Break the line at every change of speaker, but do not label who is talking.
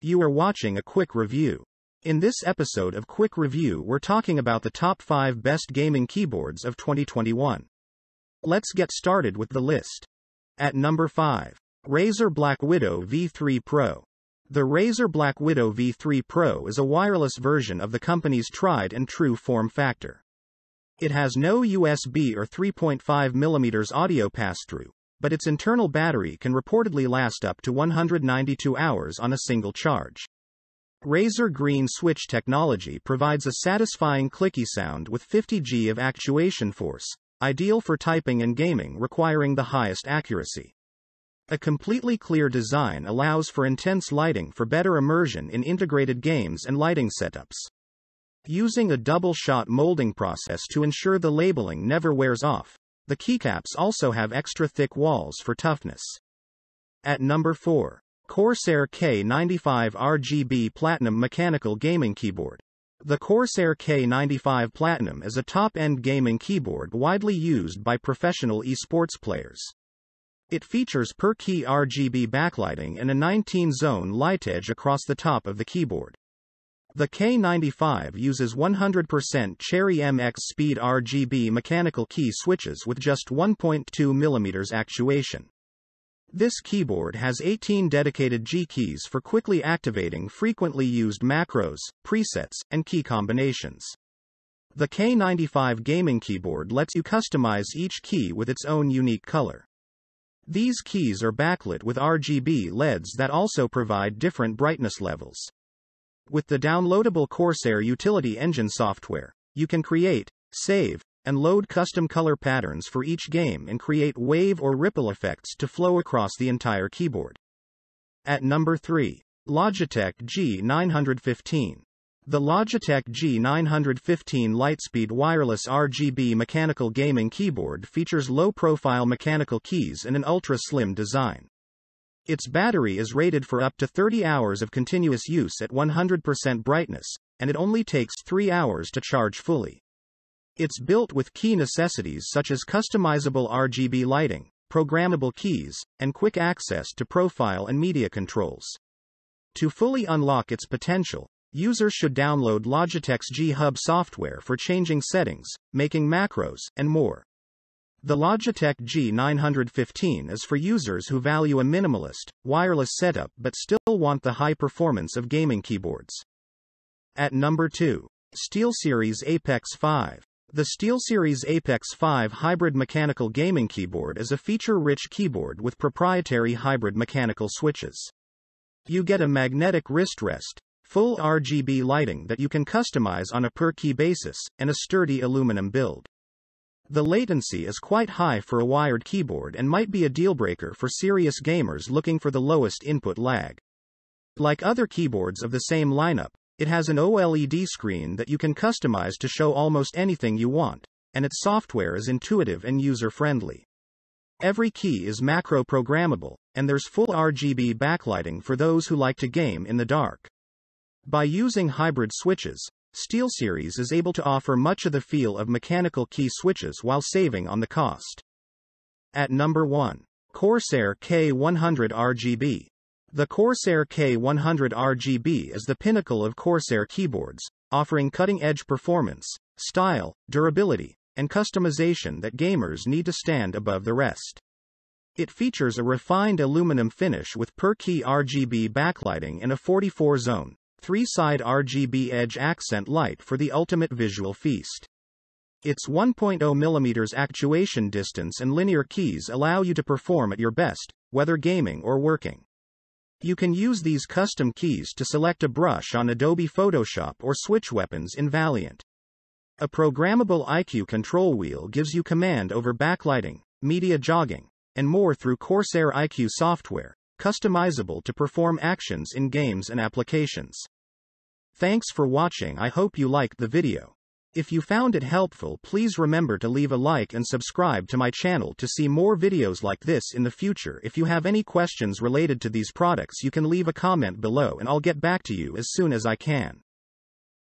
You are watching a quick review. In this episode of Quick Review, we're talking about the top 5 best gaming keyboards of 2021. Let's get started with the list. At number 5, Razer Black Widow V3 Pro. The Razer Black Widow V3 Pro is a wireless version of the company's tried and true form factor. It has no USB or 3.5mm audio pass-through, but its internal battery can reportedly last up to 192 hours on a single charge. Razor Green Switch technology provides a satisfying clicky sound with 50G of actuation force, ideal for typing and gaming requiring the highest accuracy. A completely clear design allows for intense lighting for better immersion in integrated games and lighting setups using a double-shot molding process to ensure the labeling never wears off. The keycaps also have extra thick walls for toughness. At number 4. Corsair K95 RGB Platinum Mechanical Gaming Keyboard. The Corsair K95 Platinum is a top-end gaming keyboard widely used by professional esports players. It features per-key RGB backlighting and a 19-zone light edge across the top of the keyboard. The K95 uses 100% Cherry MX Speed RGB mechanical key switches with just 1.2 mm actuation. This keyboard has 18 dedicated G keys for quickly activating frequently used macros, presets, and key combinations. The K95 gaming keyboard lets you customize each key with its own unique color. These keys are backlit with RGB LEDs that also provide different brightness levels. With the downloadable Corsair Utility Engine software, you can create, save, and load custom color patterns for each game and create wave or ripple effects to flow across the entire keyboard. At number 3, Logitech G915. The Logitech G915 Lightspeed Wireless RGB mechanical gaming keyboard features low profile mechanical keys and an ultra slim design. Its battery is rated for up to 30 hours of continuous use at 100% brightness, and it only takes 3 hours to charge fully. It's built with key necessities such as customizable RGB lighting, programmable keys, and quick access to profile and media controls. To fully unlock its potential, users should download Logitech's G Hub software for changing settings, making macros, and more. The Logitech G915 is for users who value a minimalist, wireless setup but still want the high performance of gaming keyboards. At number 2. SteelSeries Apex 5. The SteelSeries Apex 5 hybrid mechanical gaming keyboard is a feature rich keyboard with proprietary hybrid mechanical switches. You get a magnetic wrist rest, full RGB lighting that you can customize on a per key basis, and a sturdy aluminum build. The latency is quite high for a wired keyboard and might be a deal breaker for serious gamers looking for the lowest input lag. Like other keyboards of the same lineup, it has an OLED screen that you can customize to show almost anything you want, and its software is intuitive and user friendly. Every key is macro programmable, and there's full RGB backlighting for those who like to game in the dark. By using hybrid switches, Steel Series is able to offer much of the feel of mechanical key switches while saving on the cost. At number 1. Corsair K100 RGB. The Corsair K100 RGB is the pinnacle of Corsair keyboards, offering cutting-edge performance, style, durability, and customization that gamers need to stand above the rest. It features a refined aluminum finish with per-key RGB backlighting and a 44-zone, three-side RGB edge accent light for the ultimate visual feast. Its 1.0 mm actuation distance and linear keys allow you to perform at your best, whether gaming or working. You can use these custom keys to select a brush on Adobe Photoshop or switch weapons in Valiant. A programmable IQ control wheel gives you command over backlighting, media jogging, and more through Corsair IQ software, customizable to perform actions in games and applications. Thanks for watching I hope you liked the video. If you found it helpful please remember to leave a like and subscribe to my channel to see more videos like this in the future if you have any questions related to these products you can leave a comment below and I'll get back to you as soon as I can.